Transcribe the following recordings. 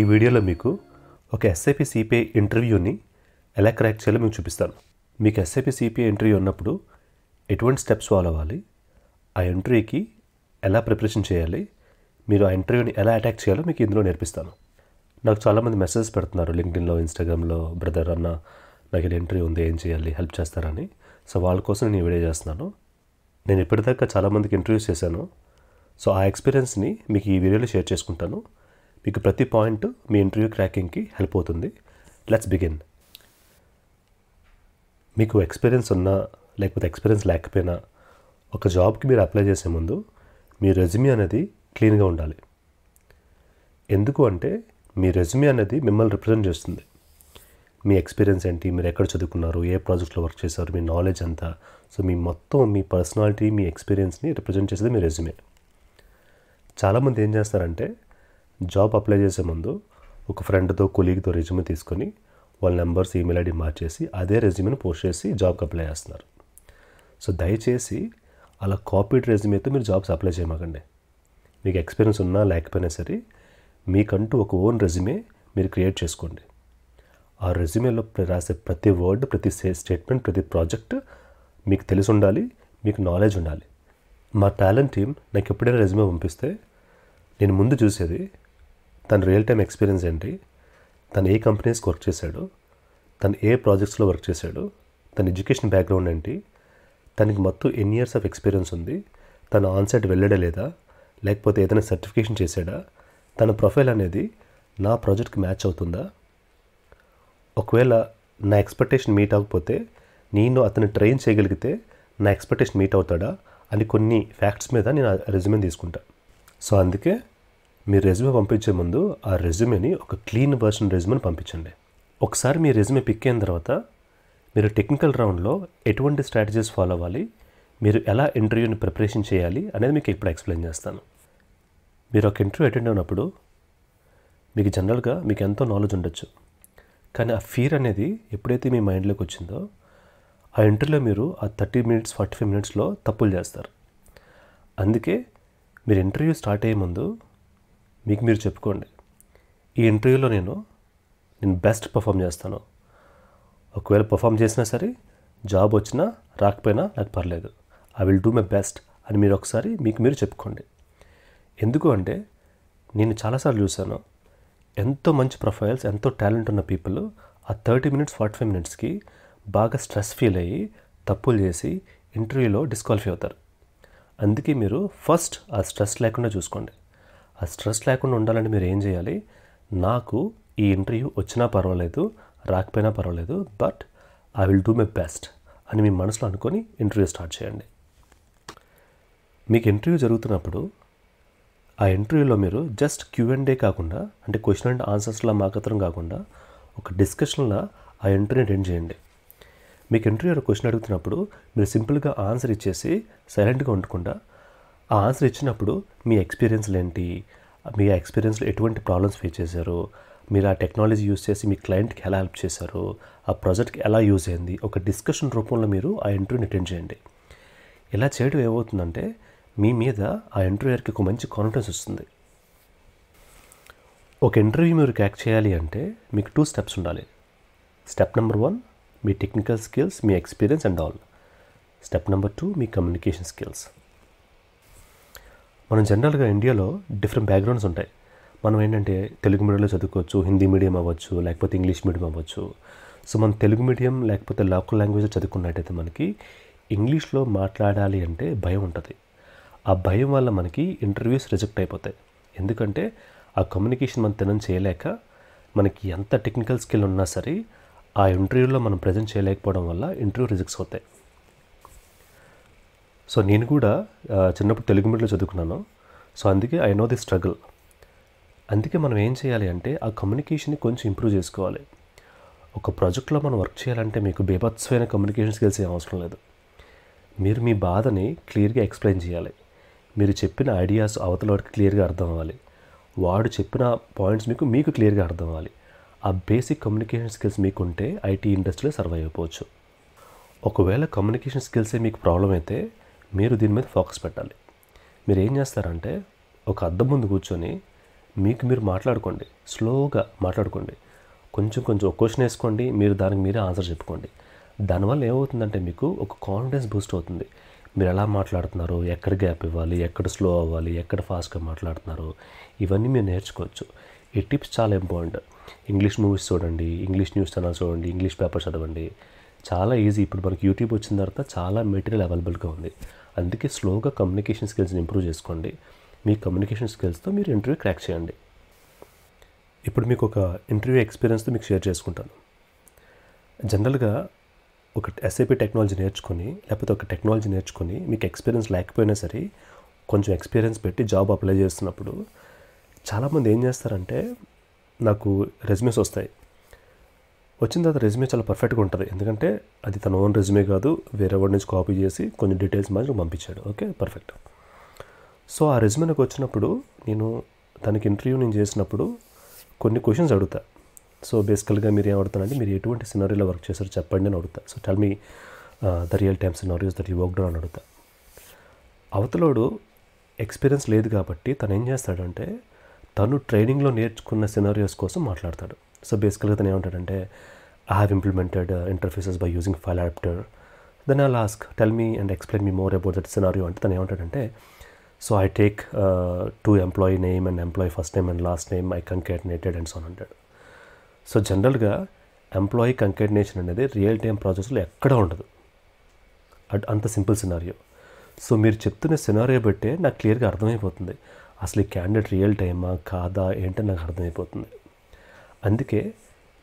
ఈ వీడియోలో మీకు ఒక ఎస్ఐపి సిపిఐ ఇంటర్వ్యూని ఎలా క్రాక్ చేయాలో మీకు చూపిస్తాను మీకు ఎస్ఐపి సిపిఐ ఇంటర్వ్యూ ఉన్నప్పుడు ఎటువంటి స్టెప్స్ ఫాలో అవ్వాలి ఆ ఇంటర్వ్యూకి ఎలా ప్రిపరేషన్ చేయాలి మీరు ఆ ఇంటర్వ్యూని ఎలా అటాక్ చేయాలో మీకు ఇందులో నేర్పిస్తాను నాకు చాలామంది మెసేజెస్ పెడుతున్నారు లింక్డ్ఇన్లో ఇన్స్టాగ్రామ్లో బ్రదర్ అన్న నాకు ఇలా ఇంటర్వ్యూ ఉంది ఏం చేయాలి హెల్ప్ చేస్తారని సో వాళ్ళ కోసం నేను వీడియో చేస్తున్నాను నేను ఇప్పటిదాకా చాలామందికి ఇంటర్వ్యూస్ చేశాను సో ఆ ఎక్స్పీరియన్స్ని మీకు ఈ వీడియోలో షేర్ చేసుకుంటాను మీకు ప్రతి పాయింట్ మీ ఇంటర్వ్యూ క్రాకింగ్కి హెల్ప్ అవుతుంది లెట్స్ బిగిన్ మీకు ఎక్స్పీరియన్స్ ఉన్నా లేకపోతే ఎక్స్పీరియన్స్ లేకపోయినా ఒక జాబ్కి మీరు అప్లై చేసే ముందు మీ రెజ్యూమే అనేది క్లీన్గా ఉండాలి ఎందుకు అంటే మీ రెజ్యూమే అనేది మిమ్మల్ని రిప్రజెంట్ చేస్తుంది మీ ఎక్స్పీరియన్స్ ఏంటి మీరు ఎక్కడ చదువుకున్నారు ఏ ప్రాజెక్ట్లో వర్క్ చేశారు మీ నాలెడ్జ్ అంతా సో మీ మొత్తం మీ పర్సనాలిటీ మీ ఎక్స్పీరియన్స్ని రిప్రజెంట్ చేసేది మీ రెజ్యూమే చాలామంది ఏం చేస్తారంటే జాబ్ అప్లై చేసే ముందు ఒక ఫ్రెండ్తో కొలీగ్తో రెజ్యూమే తీసుకొని వాళ్ళ నెంబర్స్ ఈమెయిల్ ఐడి మార్చేసి అదే రెజ్యూమేని పోస్ట్ చేసి జాబ్కి అప్లై చేస్తున్నారు సో దయచేసి అలా కాపీడ్ రెజ్యూమేతో మీరు జాబ్స్ అప్లై చేయమాకండి మీకు ఎక్స్పీరియన్స్ ఉన్నా లేకపోయినా సరే మీకంటూ ఒక ఓన్ రెజ్యూమే మీరు క్రియేట్ చేసుకోండి ఆ రెజ్యూమేలో రాసే ప్రతి వర్డ్ ప్రతి స్టేట్మెంట్ ప్రతి ప్రాజెక్ట్ మీకు తెలిసి ఉండాలి మీకు నాలెడ్జ్ ఉండాలి మా టాలెంట్ టీం నాకు ఎప్పుడైనా రెజ్యూమే పంపిస్తే నేను ముందు చూసేది తన రియల్ టైం ఎక్స్పీరియన్స్ ఏంటి తను ఏ కంపెనీస్కి వర్క్ చేశాడు తను ఏ ప్రాజెక్ట్స్లో వర్క్ చేశాడు తన ఎడ్యుకేషన్ బ్యాక్గ్రౌండ్ ఏంటి తనకి మొత్తం ఎన్ని ఇయర్స్ ఆఫ్ ఎక్స్పీరియన్స్ ఉంది తను ఆన్సైట్ వెళ్ళడా లేదా లేకపోతే ఏదైనా సర్టిఫికేషన్ చేశాడా తన ప్రొఫైల్ అనేది నా ప్రాజెక్ట్కి మ్యాచ్ అవుతుందా ఒకవేళ నా ఎక్స్పెక్టేషన్ మీట్ అవ్వకపోతే నేను అతను ట్రైన్ చేయగలిగితే నా ఎక్స్పెక్టేషన్ మీట్ అవుతాడా అని కొన్ని ఫ్యాక్ట్స్ మీద నేను రెజ్యూమ్ తీసుకుంటా సో అందుకే మీ రెజ్యూమే పంపించే ముందు ఆ రెజ్యూమేని ఒక క్లీన్ వర్షన్ రెజ్యూమేని పంపించండి ఒకసారి మీ రెజ్యూమే పిక్ అయిన తర్వాత మీరు టెక్నికల్ రౌండ్లో ఎటువంటి స్ట్రాటజీస్ ఫాలో అవ్వాలి మీరు ఎలా ఇంటర్వ్యూని ప్రిపరేషన్ చేయాలి అనేది మీకు ఇప్పుడు ఎక్స్ప్లెయిన్ చేస్తాను మీరు ఒక ఇంటర్వ్యూ అటెండ్ అయినప్పుడు మీకు జనరల్గా మీకు ఎంతో నాలెడ్జ్ ఉండొచ్చు కానీ ఆ ఫీర్ అనేది ఎప్పుడైతే మీ మైండ్లోకి వచ్చిందో ఆ ఇంటర్వ్యూలో మీరు ఆ థర్టీ మినిట్స్ ఫార్టీ ఫైవ్ మినిట్స్లో తప్పులు చేస్తారు అందుకే మీరు ఇంటర్వ్యూ స్టార్ట్ అయ్యే ముందు మీకు మీరు చెప్పుకోండి ఈ ఇంటర్వ్యూలో నేను నేను బెస్ట్ పర్ఫామ్ చేస్తాను ఒకవేళ పర్ఫామ్ చేసినా సరే జాబ్ వచ్చినా రాకపోయినా నాకు పర్లేదు I will do my best అని మీరు ఒకసారి మీకు మీరు చెప్పుకోండి ఎందుకు అంటే నేను చాలాసార్లు చూశాను ఎంతో మంచి ప్రొఫైల్స్ ఎంతో టాలెంట్ ఉన్న పీపుల్ ఆ థర్టీ మినిట్స్ ఫార్టీ ఫైవ్ మినిట్స్కి బాగా స్ట్రెస్ ఫీల్ అయ్యి తప్పులు చేసి ఇంటర్వ్యూలో డిస్క్వాలిఫై అవుతారు అందుకే మీరు ఫస్ట్ ఆ స్ట్రెస్ లేకుండా చూసుకోండి ఆ స్ట్రెస్ లేకుండా ఉండాలంటే మీరు ఏం చేయాలి నాకు ఈ ఇంటర్వ్యూ వచ్చినా పర్వాలేదు రాకపోయినా పర్వాలేదు but I will do my best అని మీ మనసులో అనుకొని ఇంటర్వ్యూ స్టార్ట్ చేయండి మీకు ఇంటర్వ్యూ జరుగుతున్నప్పుడు ఆ ఇంటర్వ్యూలో మీరు జస్ట్ క్యూ అండ్ డే కాకుండా అంటే క్వశ్చన్ అండ్ ఆన్సర్స్లా మాకత్రం కాకుండా ఒక డిస్కషన్లా ఆ ఇంటర్వ్యూ అటెండ్ చేయండి మీకు ఇంటర్వ్యూ క్వశ్చన్ అడుగుతున్నప్పుడు మీరు సింపుల్గా ఆన్సర్ ఇచ్చేసి సైలెంట్గా ఉండకుండా ఆన్సర్ ఇచ్చినప్పుడు మీ ఎక్స్పీరియన్స్లు ఏంటి మీ ఎక్స్పీరియన్స్లో ఎటువంటి ప్రాబ్లమ్స్ ఫేస్ చేశారు మీరు ఆ టెక్నాలజీ యూజ్ చేసి మీ క్లయింట్కి ఎలా హెల్ప్ చేశారు ఆ ప్రాజెక్ట్కి ఎలా యూజ్ అయింది ఒక డిస్కషన్ రూపంలో మీరు ఆ ఇంటర్వ్యూని అటెండ్ చేయండి ఇలా చేయడం ఏమవుతుందంటే మీ మీద ఆ ఇంటర్వ్యూయర్కి ఒక మంచి కాన్ఫిడెన్స్ వస్తుంది ఒక ఇంటర్వ్యూ మీరు క్యాక్ చేయాలి అంటే మీకు టూ స్టెప్స్ ఉండాలి స్టెప్ నెంబర్ వన్ మీ టెక్నికల్ స్కిల్స్ మీ experience and all step number two మీ కమ్యూనికేషన్ స్కిల్స్ మనం జనరల్గా ఇండియాలో డిఫరెంట్ బ్యాక్గ్రౌండ్స్ ఉంటాయి మనం ఏంటంటే తెలుగు మీడియంలో చదువుకోవచ్చు హిందీ మీడియం అవ్వచ్చు లేకపోతే ఇంగ్లీష్ మీడియం అవ్వచ్చు సో మనం తెలుగు మీడియం లేకపోతే లోకల్ లాంగ్వేజ్ చదువుకున్నట్టయితే మనకి ఇంగ్లీష్లో మాట్లాడాలి అంటే భయం ఉంటుంది ఆ భయం వల్ల మనకి ఇంటర్వ్యూస్ రిజెక్ట్ అయిపోతాయి ఎందుకంటే ఆ కమ్యూనికేషన్ మనం తినం చేయలేక మనకి ఎంత టెక్నికల్ స్కిల్ ఉన్నా సరే ఆ ఇంటర్వ్యూలో మనం ప్రజెంట్ చేయలేకపోవడం వల్ల ఇంటర్వ్యూ రిజెక్ట్స్ అవుతాయి సో నేను కూడా చిన్నప్పుడు తెలుగు మీడియంలో చదువుకున్నాను సో అందుకే ఐ నో ది స్ట్రగుల్ అందుకే మనం ఏం చేయాలి అంటే ఆ కమ్యూనికేషన్ని కొంచెం ఇంప్రూవ్ చేసుకోవాలి ఒక ప్రాజెక్ట్లో మనం వర్క్ చేయాలంటే మీకు బేభత్సమైన కమ్యూనికేషన్ స్కిల్స్ ఏం అవసరం లేదు మీరు మీ బాధని క్లియర్గా ఎక్స్ప్లెయిన్ చేయాలి మీరు చెప్పిన ఐడియాస్ అవతల వాడికి క్లియర్గా అర్థం అవ్వాలి వాడు చెప్పిన పాయింట్స్ మీకు మీకు క్లియర్గా అర్థం అవ్వాలి ఆ బేసిక్ కమ్యూనికేషన్ స్కిల్స్ మీకు ఉంటే ఐటీ ఇండస్ట్రీలో సర్వైవ్ అయిపోవచ్చు ఒకవేళ కమ్యూనికేషన్ స్కిల్సే మీకు ప్రాబ్లం అయితే మీరు దీని మీద ఫోకస్ పెట్టాలి మీరు ఏం చేస్తారంటే ఒక అద్దం ముందు కూర్చొని మీకు మీరు మాట్లాడుకోండి స్లోగా మాట్లాడుకోండి కొంచెం కొంచెం ఒక క్వశ్చన్ వేసుకోండి మీరు దానికి మీరే ఆన్సర్ చెప్పుకోండి దానివల్ల ఏమవుతుందంటే మీకు ఒక కాన్ఫిడెన్స్ బూస్ట్ అవుతుంది మీరు ఎలా మాట్లాడుతున్నారు ఎక్కడ గ్యాప్ ఇవ్వాలి ఎక్కడ స్లో అవ్వాలి ఎక్కడ ఫాస్ట్గా మాట్లాడుతున్నారు ఇవన్నీ మీరు నేర్చుకోవచ్చు ఈ టిప్స్ చాలా ఇంపార్టెంట్ ఇంగ్లీష్ మూవీస్ చూడండి ఇంగ్లీష్ న్యూస్ ఛానల్ చూడండి ఇంగ్లీష్ పేపర్ చదవండి చాలా ఈజీ ఇప్పుడు మనకి యూట్యూబ్ వచ్చిన తర్వాత చాలా మెటీరియల్ అవైలబుల్గా ఉంది అందుకే స్లోగా కమ్యూనికేషన్ స్కిల్స్ని ఇంప్రూవ్ చేసుకోండి మీ కమ్యూనికేషన్ స్కిల్స్తో మీరు ఇంటర్వ్యూ క్రాక్ చేయండి ఇప్పుడు మీకు ఒక ఇంటర్వ్యూ ఎక్స్పీరియన్స్తో మీకు షేర్ చేసుకుంటాను జనరల్గా ఒక ఎస్ఐపి టెక్నాలజీ నేర్చుకొని లేకపోతే ఒక టెక్నాలజీ నేర్చుకుని మీకు ఎక్స్పీరియన్స్ లేకపోయినా సరే కొంచెం ఎక్స్పీరియన్స్ పెట్టి జాబ్ అప్లై చేస్తున్నప్పుడు చాలామంది ఏం చేస్తారంటే నాకు రెజ్యూమ్స్ వస్తాయి వచ్చిన తర్వాత రెజ్యూమే చాలా పర్ఫెక్ట్గా ఉంటుంది ఎందుకంటే అది తన ఓన్ రెజ్యూమే కాదు వేరే వాడి నుంచి కాపీ చేసి కొన్ని డీటెయిల్స్ మాత్రం పంపించాడు ఓకే పర్ఫెక్ట్ సో ఆ రెజ్యూమే నాకు వచ్చినప్పుడు నేను తనకి ఇంటర్వ్యూ నేను చేసినప్పుడు కొన్ని క్వశ్చన్స్ అడుగుతా సో బేసికల్గా మీరు ఏం మీరు ఎటువంటి సినారీలో వర్క్ చేశారు చెప్పండి అని అడుగుతా so tell me the real time scenarios that you work down అని అడుగుతా అవతలోడు ఎక్స్పీరియన్స్ లేదు కాబట్టి తను ఏం చేస్తాడంటే తను ట్రైనింగ్లో నేర్చుకున్న సినారియోస్ కోసం మాట్లాడతాడు సో బేసికల్గా తను ఏమంటాడంటే I have implemented interfaces by using file adapter then I ask tell me and explain me more about that scenario అంటే తను ఏమంటాడంటే so I take two employee name and employee first name and last name I concatenated and so అంటాడు so జనరల్గా employee concatenation అనేది real time ప్రాజెక్ట్స్లో ఎక్కడ ఉండదు at అంత simple scenario so మీరు చెప్తున్న సినారియో బట్టే నాకు క్లియర్గా అర్థమైపోతుంది అసలు ఈ క్యాండిడేట్ రియల్ టైమా కాదా ఏంటని నాకు అర్థమైపోతుంది అందుకే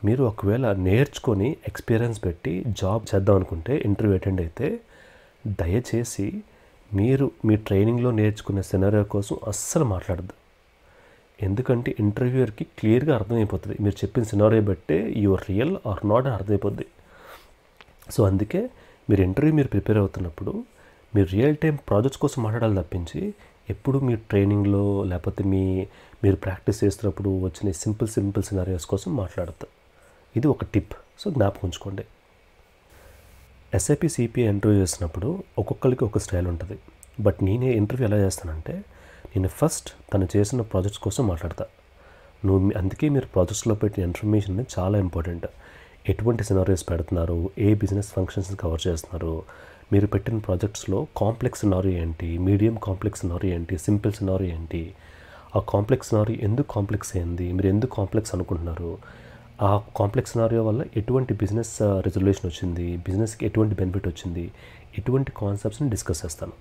మీరు ఒకవేళ నేర్చుకొని ఎక్స్పీరియన్స్ పెట్టి జాబ్ చేద్దాం అనుకుంటే ఇంటర్వ్యూ అటెండ్ అయితే దయచేసి మీరు మీ ట్రైనింగ్లో నేర్చుకునే సినరియో కోసం అస్సలు మాట్లాడద్దు ఎందుకంటే ఇంటర్వ్యూయర్కి క్లియర్గా అర్థమైపోతుంది మీరు చెప్పిన సినారియో బట్టే యువర్ రియల్ ఆర్ నాట్ అని అర్థమైపోద్ది సో అందుకే మీరు ఇంటర్వ్యూ మీరు ప్రిపేర్ అవుతున్నప్పుడు మీరు రియల్ టైం ప్రాజెక్ట్స్ కోసం మాట్లాడాలి తప్పించి ఎప్పుడు మీ ట్రైనింగ్లో లేకపోతే మీ మీరు ప్రాక్టీస్ చేస్తున్నప్పుడు వచ్చిన సింపుల్ సింపుల్ సినారియోస్ కోసం మాట్లాడతాం ఇది ఒక టిప్ సో జ్ఞాపకం ఉంచుకోండి ఎస్ఐపి సిపిఐ ఇంటర్వ్యూ చేసినప్పుడు ఒక్కొక్కరికి ఒక స్టైల్ ఉంటుంది బట్ నేనే ఇంటర్వ్యూ ఎలా చేస్తానంటే నేను ఫస్ట్ తను చేసిన ప్రాజెక్ట్స్ కోసం మాట్లాడతా నువ్వు అందుకే మీరు ప్రాజెక్ట్స్లో పెట్టిన ఇన్ఫర్మేషన్ చాలా ఇంపార్టెంట్ ఎటువంటి సినారియోస్ పెడుతున్నారు ఏ బిజినెస్ ఫంక్షన్స్ కవర్ చేస్తున్నారు మీరు పెట్టిన ప్రాజెక్ట్స్లో కాంప్లెక్స్ సినారీ ఏంటి మీడియం కాంప్లెక్స్ సినారీ ఏంటి సింపుల్ సినారీ ఏంటి ఆ కాంప్లెక్స్ సినారీ ఎందుకు కాంప్లెక్స్ అయింది మీరు ఎందుకు కాంప్లెక్స్ అనుకుంటున్నారు ఆ కాంప్లెక్స్ సినారియో వల్ల ఎటువంటి బిజినెస్ రిజల్యూషన్ uh, వచ్చింది బిజినెస్కి ఎటువంటి బెనిఫిట్ వచ్చింది ఎటువంటి కాన్సెప్ట్స్ని డిస్కస్ చేస్తాను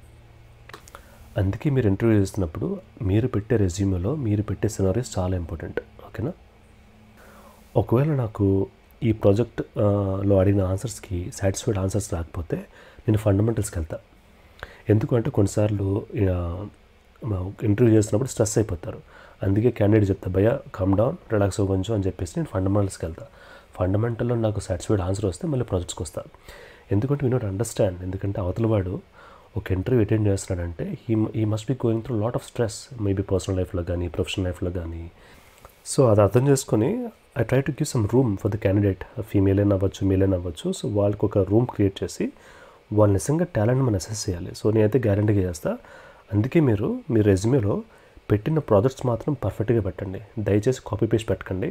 అందుకే మీరు ఇంటర్వ్యూ చేస్తున్నప్పుడు మీరు పెట్టే రెజ్యూమ్లో మీరు పెట్టే సినారీస్ చాలా ఇంపార్టెంట్ ఓకేనా ఒకవేళ నాకు ఈ ప్రాజెక్ట్ లో అడిగిన ఆన్సర్స్కి సాటిస్ఫైడ్ ఆన్సర్స్ రాకపోతే నేను ఫండమెంటల్స్కి వెళ్తా ఎందుకంటే కొన్నిసార్లు ఇంటర్వ్యూ చేస్తున్నప్పుడు స్ట్రెస్ అయిపోతారు అందుకే క్యాండిడేట్ చెప్తా భయ కమ్ డౌన్ రిలాక్స్ అవ్వచ్చు అని చెప్పేసి నేను ఫండమెంటల్స్కి వెళ్తా ఫండమెంటల్లో నాకు సాటిస్ఫైడ్ ఆన్సర్ వస్తే మళ్ళీ ప్రాజెక్ట్స్కి వస్తా ఎందుకంటే వీ నోట్ అండర్స్టాండ్ ఎందుకంటే అవతలవాడు ఒక ఇంటర్వ్యూ అటెండ్ చేస్తున్నాడంటే హీ ఈ must be going through lot of stress maybe personal లైఫ్లో కానీ ప్రొఫెషనల్ లైఫ్లో కానీ సో అది అర్థం చేసుకొని I try to give some room for the candidate female అయినా అవ్వచ్చు మేల్ అయినా అవ్వచ్చు సో వాళ్ళకి ఒక రూమ్ క్రియేట్ చేసి వాళ్ళు నిజంగా టాలెంట్ మనం అసెస్ చేయాలి సో నేనైతే గ్యారంటీగా చేస్తా అందుకే మీరు మీ రెజ్యూమేలో పెట్టిన ప్రాజెక్ట్స్ మాత్రం పర్ఫెక్ట్గా పెట్టండి దయచేసి కాపీ పేస్ట్ పెట్టకండి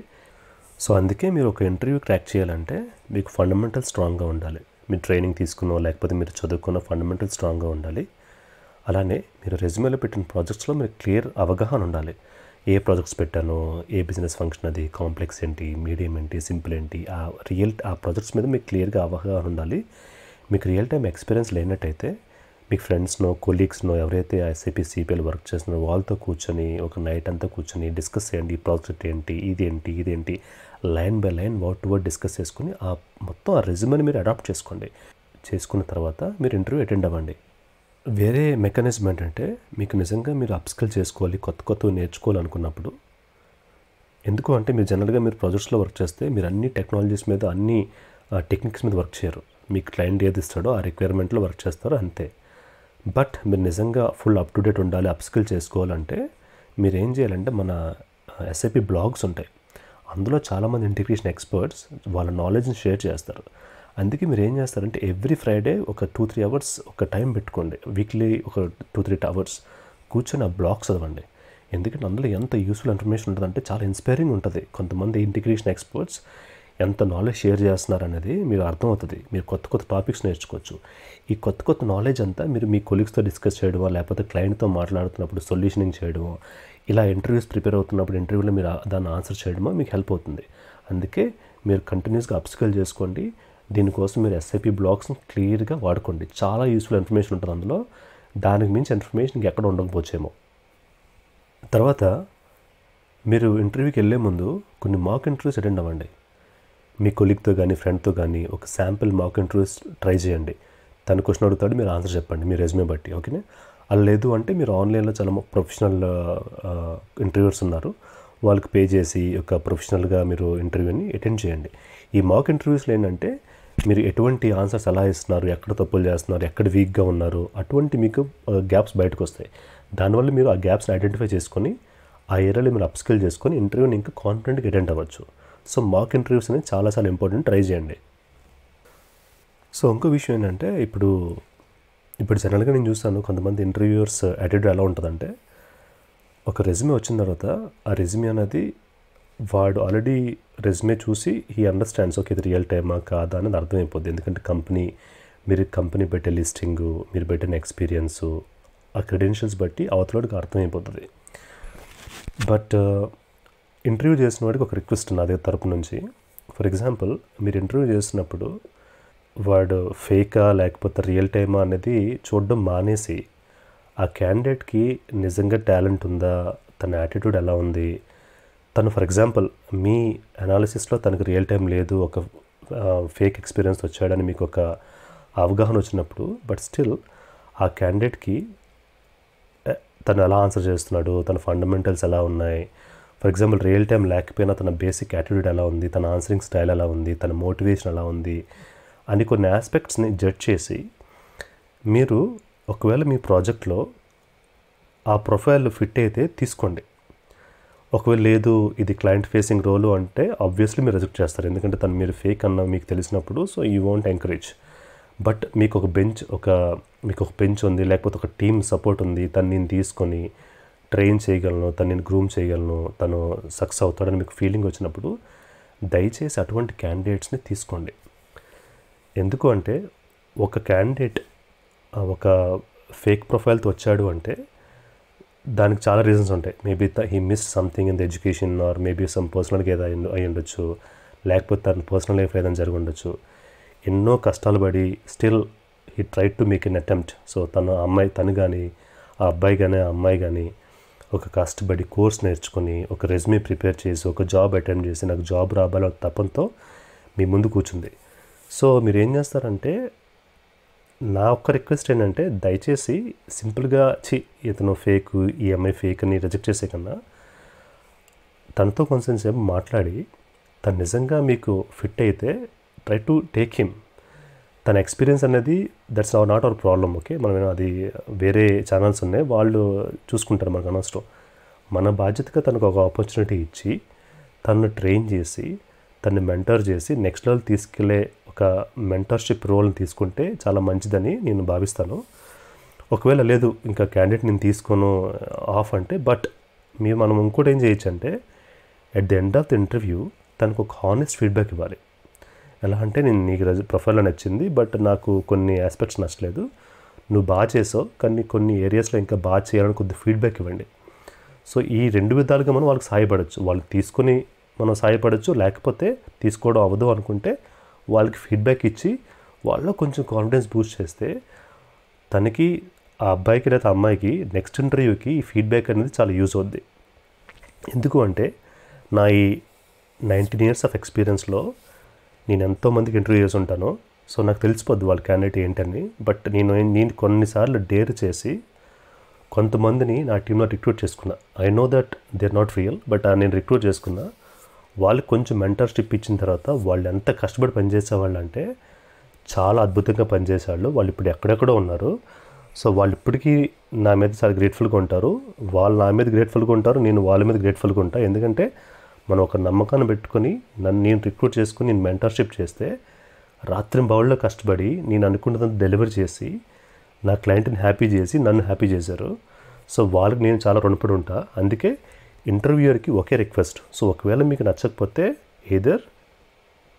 సో అందుకే మీరు ఒక ఇంటర్వ్యూ క్రాక్ చేయాలంటే మీకు ఫండమెంటల్ స్ట్రాంగ్గా ఉండాలి మీరు ట్రైనింగ్ తీసుకున్న లేకపోతే మీరు చదువుకున్న ఫండమెంటల్ స్ట్రాంగ్గా ఉండాలి అలానే మీరు రెజ్యూమేలో పెట్టిన ప్రాజెక్ట్స్లో మీరు క్లియర్ అవగాహన ఉండాలి ఏ ప్రాజెక్ట్స్ పెట్టానో ఏ బిజినెస్ ఫంక్షన్ అది కాంప్లెక్స్ ఏంటి మీడియం ఏంటి సింపుల్ ఏంటి ఆ రియల్ ఆ ప్రాజెక్ట్స్ మీద మీకు క్లియర్గా అవగాహన ఉండాలి మీకు రియల్ టైం ఎక్స్పీరియన్స్ లేనట్టయితే మీకు ఫ్రెండ్స్నో కొలీగ్స్నో ఎవరైతే ఐసీపీ సిపిఎల్ వర్క్ చేస్తున్నారో వాళ్ళతో కూర్చొని ఒక నైట్ అంతా కూర్చొని డిస్కస్ చేయండి ఈ ప్రాజెక్ట్ ఏంటి ఇదేంటి ఇదేంటి line by line word to word discuss చేసుకుని ఆ మొత్తం ఆ రెజ్యూమ్ని మీరు అడాప్ట్ చేసుకోండి చేసుకున్న తర్వాత మీరు ఇంటర్వ్యూ అటెండ్ అవ్వండి వేరే మెకానిజం ఏంటంటే మీకు నిజంగా మీరు అప్స్కిల్ చేసుకోవాలి కొత్త కొత్త నేర్చుకోవాలనుకున్నప్పుడు ఎందుకు అంటే మీరు జనరల్గా మీరు ప్రాజెక్ట్స్లో వర్క్ చేస్తే మీరు అన్ని టెక్నాలజీస్ మీద అన్ని టెక్నిక్స్ మీద వర్క్ చేయరు మీ క్లయింట్ ఏది ఇస్తాడో ఆ రిక్వైర్మెంట్లో వర్క్ చేస్తారు అంతే బట్ మీరు నిజంగా ఫుల్ అప్ టు డేట్ ఉండాలి అప్స్కిల్ చేసుకోవాలంటే మీరు ఏం చేయాలంటే మన ఎస్ఐపి బ్లాగ్స్ ఉంటాయి అందులో చాలామంది ఇంటిగ్రేషన్ ఎక్స్పర్ట్స్ వాళ్ళ నాలెడ్జ్ని షేర్ చేస్తారు అందుకే మీరు ఏం చేస్తారంటే ఎవ్రీ ఫ్రైడే ఒక టూ త్రీ అవర్స్ ఒక టైం పెట్టుకోండి వీక్లీ ఒక టూ త్రీ అవర్స్ కూర్చొని ఆ బ్లాగ్స్ చదవండి ఎందుకంటే అందులో ఎంత యూస్ఫుల్ ఇన్ఫర్మేషన్ ఉంటుందంటే చాలా ఇన్స్పైరింగ్ ఉంటుంది కొంతమంది ఇంటిగ్రేషన్ ఎక్స్పర్ట్స్ ఎంత నాలెడ్జ్ షేర్ చేస్తున్నారు అనేది మీరు అర్థమవుతుంది మీరు కొత్త కొత్త టాపిక్స్ నేర్చుకోవచ్చు ఈ కొత్త కొత్త నాలెడ్జ్ అంతా మీరు మీ కొలీగ్స్తో డిస్కస్ చేయడమో లేకపోతే క్లయింట్తో మాట్లాడుతున్నప్పుడు సొల్యూషనింగ్ చేయడమో ఇలా ఇంటర్వ్యూస్ ప్రిపేర్ అవుతున్నప్పుడు ఇంటర్వ్యూలో మీరు దాన్ని ఆన్సర్ చేయడమో మీకు హెల్ప్ అవుతుంది అందుకే మీరు కంటిన్యూస్గా అప్స్కేల్ చేసుకోండి దీనికోసం మీరు ఎస్ఐపి బ్లాక్స్ని క్లియర్గా వాడుకోండి చాలా యూస్ఫుల్ ఇన్ఫర్మేషన్ ఉంటుంది అందులో దానికి మించి ఇన్ఫర్మేషన్ ఎక్కడ ఉండకపోవచ్చేమో తర్వాత మీరు ఇంటర్వ్యూకి వెళ్ళే ముందు కొన్ని మాక్ ఇంటర్వ్యూస్ అటెండ్ అవ్వండి మీ కొలీగ్తో కానీ ఫ్రెండ్తో కానీ ఒక శాంపిల్ మాక్ ఇంటర్వ్యూస్ ట్రై చేయండి తను క్వశ్చన్ అడుగుతాడు మీరు ఆన్సర్ చెప్పండి మీ రెజ్యూమే బట్టి ఓకేనే అలా లేదు అంటే మీరు ఆన్లైన్లో చాలా ప్రొఫెషనల్ ఇంటర్వ్యూర్స్ ఉన్నారు వాళ్ళకి పే చేసి ఒక ప్రొఫెషనల్గా మీరు ఇంటర్వ్యూని అటెండ్ చేయండి ఈ మాక్ ఇంటర్వ్యూస్లో ఏంటంటే మీరు ఎటువంటి ఆన్సర్స్ ఎలా ఇస్తున్నారు ఎక్కడ తప్పులు చేస్తున్నారు ఎక్కడ వీక్గా ఉన్నారు అటువంటి మీకు గ్యాప్స్ బయటకు వస్తాయి దానివల్ల మీరు ఆ గ్యాప్స్ని ఐడెంటిఫై చేసుకొని ఆ ఏరియాలో మీరు అప్స్కిల్ చేసుకొని ఇంటర్వ్యూని ఇంకా కాన్ఫిడెంట్గా అటెండ్ అవ్వచ్చు సో మాక్ ఇంటర్వ్యూస్ అనేది చాలా చాలా ఇంపార్టెంట్ ట్రై చేయండి సో ఇంకో విషయం ఏంటంటే ఇప్పుడు ఇప్పుడు జనరల్గా నేను చూస్తాను కొంతమంది ఇంటర్వ్యూయర్స్ యాటిట్యూడ్ ఎలా ఉంటుందంటే ఒక రెజ్యూమే వచ్చిన తర్వాత ఆ రెజ్యూమే అనేది వాడు ఆల్రెడీ రెజ్యూమే చూసి హీ అండర్స్టాండ్స్ ఓకే ఇది రియల్ టైమా కాదా అనేది అర్థమైపోద్ది ఎందుకంటే కంపెనీ మీరు కంపెనీ పెట్టే లిస్టింగు మీరు పెట్టిన ఎక్స్పీరియన్సు ఆ క్రెడెన్షియల్స్ బట్టి అవతలడికి అర్థమైపోతుంది బట్ ఇంటర్వ్యూ uh, చేసిన వాడికి ఒక రిక్వెస్ట్ నా దగ్గర తరపు నుంచి ఫర్ ఎగ్జాంపుల్ మీరు ఇంటర్వ్యూ చేసినప్పుడు వాడు ఫేకా లేకపోతే రియల్ టైమా అనేది చూడడం మానేసి ఆ క్యాండిడేట్కి నిజంగా టాలెంట్ ఉందా తన యాటిట్యూడ్ ఎలా ఉంది తను ఫర్ ఎగ్జాంపుల్ మీ అనాలిసిస్లో తనకు రియల్ టైం లేదు ఒక ఫేక్ ఎక్స్పీరియన్స్ వచ్చాడని మీకు ఒక అవగాహన వచ్చినప్పుడు బట్ స్టిల్ ఆ క్యాండిడేట్కి తను ఎలా ఆన్సర్ చేస్తున్నాడు తన ఫండమెంటల్స్ ఎలా ఉన్నాయి ఫర్ ఎగ్జాంపుల్ రియల్ టైం లేకపోయినా తన బేసిక్ యాటిట్యూడ్ ఎలా ఉంది తన ఆన్సరింగ్ స్టైల్ ఎలా ఉంది తన మోటివేషన్ ఎలా ఉంది అని కొన్ని ఆస్పెక్ట్స్ని జడ్జ్ చేసి మీరు ఒకవేళ మీ ప్రాజెక్ట్లో ఆ ప్రొఫైల్ ఫిట్ అయితే తీసుకోండి ఒకవేళ లేదు ఇది క్లయింట్ ఫేసింగ్ రోలు అంటే ఆబ్వియస్లీ మీరు రిజెక్ట్ చేస్తారు ఎందుకంటే తను మీరు ఫేక్ అన్న మీకు తెలిసినప్పుడు so you want encourage but మీకు ఒక బెంచ్ ఒక మీకు ఒక బెంచ్ ఉంది లేకపోతే ఒక టీమ్ సపోర్ట్ ఉంది తను నేను తీసుకొని ట్రైన్ చేయగలను తను నేను గ్రూమ్ చేయగలను తను సక్సెస్ అవుతాడని మీకు ఫీలింగ్ వచ్చినప్పుడు దయచేసి అటువంటి క్యాండిడేట్స్ని తీసుకోండి ఎందుకు అంటే ఒక క్యాండిడేట్ ఒక ఫేక్ ప్రొఫైల్తో వచ్చాడు అంటే దానికి చాలా రీజన్స్ ఉంటాయి maybe he miss something in the education or maybe some పర్సనల్గా ఏదో అయి ఉండొచ్చు లేకపోతే తన పర్సనల్ లైఫ్ ఏదైనా జరిగి ఉండొచ్చు ఎన్నో కష్టాలు పడి still he try to make an attempt so తన అమ్మాయి తను కానీ ఆ అబ్బాయి కానీ ఆ అమ్మాయి కానీ ఒక కష్టపడి కోర్స్ నేర్చుకొని ఒక రెజ్యూమే ప్రిపేర్ చేసి ఒక జాబ్ అటెంప్ట్ చేసి నాకు జాబ్ ఒక తపంతో మీ ముందు కూర్చుంది సో మీరు ఏం చేస్తారంటే నా ఒక్క రిక్వెస్ట్ ఏంటంటే దయచేసి సింపుల్గా చి ఇతను ఫేక్ ఈ అమ్మాయి ఫేక్ అని రిజెక్ట్ చేసే కన్నా తనతో కొంచెం సేపు మాట్లాడి తను నిజంగా మీకు ఫిట్ అయితే ట్రై టు టేక్ హిమ్ తన ఎక్స్పీరియన్స్ అనేది that's our not our problem okay మనం అది వేరే ఛానల్స్ ఉన్నాయి వాళ్ళు చూసుకుంటారు మనకు అనవసరం మన బాధ్యతగా తనకు ఒక ఆపర్చునిటీ ఇచ్చి తను ట్రైన్ చేసి తను మెంటర్ చేసి నెక్స్ట్ లెవెల్ తీసుకెళ్ళే ఒక మెంటర్షిప్ రోల్ని తీసుకుంటే చాలా మంచిదని నేను భావిస్తాను ఒకవేళ లేదు ఇంకా క్యాండిడేట్ నేను తీసుకోను ఆఫ్ అంటే బట్ మీ మనం ఇంకోటి ఏం చేయొచ్చు అంటే at the end of the interview తనకు ఒక హానెస్ట్ ఫీడ్బ్యాక్ ఇవ్వాలి ఎలా అంటే నేను నీకు ప్రొఫైల్లో నచ్చింది బట్ నాకు కొన్ని ఆస్పెక్ట్స్ నచ్చలేదు నువ్వు బాగా చేసావు కానీ కొన్ని ఏరియాస్లో ఇంకా బాగా చేయాలని కొద్ది ఫీడ్బ్యాక్ ఇవ్వండి సో ఈ రెండు విధాలుగా మనం వాళ్ళకి సహాయపడచ్చు వాళ్ళు తీసుకొని మనం సహాయపడచ్చు లేకపోతే తీసుకోవడం అవ్వదు అనుకుంటే వాళ్ళకి ఫీడ్బ్యాక్ ఇచ్చి వాళ్ళలో కొంచెం కాన్ఫిడెన్స్ బూస్ట్ చేస్తే తనకి ఆ అబ్బాయికి లేదా అమ్మాయికి నెక్స్ట్ ఇంటర్వ్యూకి ఈ ఫీడ్బ్యాక్ అనేది చాలా యూజ్ అవుద్ది ఎందుకు అంటే నా ఈ నైంటీన్ ఇయర్స్ ఆఫ్ ఎక్స్పీరియన్స్లో నేను ఎంతోమందికి ఇంటర్వ్యూ చేసి ఉంటాను సో నాకు తెలిసిపోద్ది వాళ్ళ క్యాండిడేట్ ఏంటని బట్ నేను నేను కొన్నిసార్లు డేర్ చేసి కొంతమందిని నా టీంలో రిక్రూట్ చేసుకున్నా I know that they are not real but నేను రిక్రూట్ చేసుకున్నా వాళ్ళకి కొంచెం మెంటర్షిప్ ఇచ్చిన తర్వాత వాళ్ళు ఎంత కష్టపడి పనిచేసేవాళ్ళు అంటే చాలా అద్భుతంగా పనిచేసేవాళ్ళు వాళ్ళు ఇప్పుడు ఎక్కడెక్కడో ఉన్నారు సో వాళ్ళు ఇప్పటికీ నా మీద చాలా గ్రేట్ఫుల్గా ఉంటారు వాళ్ళు నా మీద గ్రేట్ఫుల్గా ఉంటారు నేను వాళ్ళ మీద గ్రేట్ఫుల్గా ఉంటాను ఎందుకంటే మనం ఒక నమ్మకాన్ని పెట్టుకొని నన్ను నేను రిక్రూట్ చేసుకుని నేను మెంటర్షిప్ చేస్తే రాత్రి బౌళ్ళలో కష్టపడి నేను అనుకున్నదంతా డెలివరీ చేసి నా క్లయింట్ని హ్యాపీ చేసి నన్ను హ్యాపీ చేశారు సో వాళ్ళకి నేను చాలా రుణపడి ఉంటా అందుకే ఇంటర్వ్యూయర్కి ఒకే రిక్వెస్ట్ సో ఒకవేళ మీకు నచ్చకపోతే either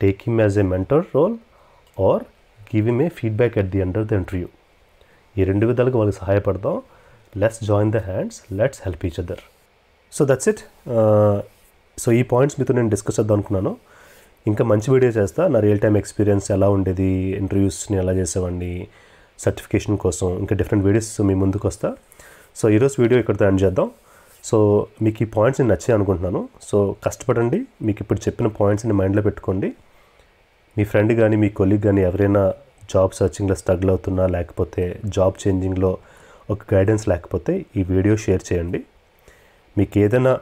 take him as a mentor role or give him a feedback at the end of the interview ఈ రెండు విధాలుగా వాళ్ళకి సహాయపడదాం let's join the hands let's help each other so that's it so ఈ points మీతో నేను discuss చేద్దాం అనుకున్నాను ఇంకా మంచి వీడియో చేస్తా నా రియల్ టైం ఎక్స్పీరియన్స్ ఎలా ఉండేది ఇంటర్వ్యూస్ని ఎలా చేసేవాడిని సర్టిఫికేషన్ కోసం ఇంకా డిఫరెంట్ వీడియోస్ మీ ముందుకు వస్తా సో ఈరోజు వీడియో ఇక్కడితో ఎండ్ చేద్దాం సో మీకు ఈ పాయింట్స్ నేను నచ్చాయి అనుకుంటున్నాను సో కష్టపడండి మీకు ఇప్పుడు చెప్పిన పాయింట్స్ని మైండ్లో పెట్టుకోండి మీ ఫ్రెండ్ కానీ మీ కొలీగ్ కానీ ఎవరైనా జాబ్ సర్చింగ్లో స్ట్రగుల్ అవుతున్నా లేకపోతే జాబ్ చేంజింగ్లో ఒక గైడెన్స్ లేకపోతే ఈ వీడియో షేర్ చేయండి మీకు ఏదైనా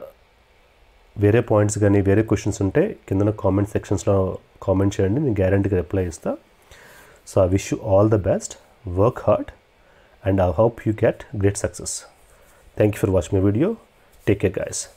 వేరే పాయింట్స్ కానీ వేరే క్వశ్చన్స్ ఉంటే కింద కామెంట్ సెక్షన్స్లో కామెంట్ చేయండి నేను గ్యారంటీగా రిప్లై ఇస్తాను so I wish you all the best work hard and I hope you get great success thank you for watching my video Take care, guys.